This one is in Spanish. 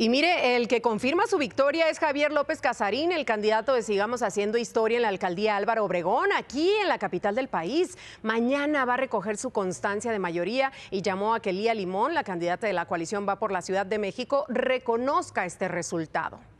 Y mire, el que confirma su victoria es Javier López Casarín, el candidato de Sigamos Haciendo Historia en la alcaldía Álvaro Obregón, aquí en la capital del país. Mañana va a recoger su constancia de mayoría y llamó a que Lía Limón, la candidata de la coalición Va por la Ciudad de México, reconozca este resultado.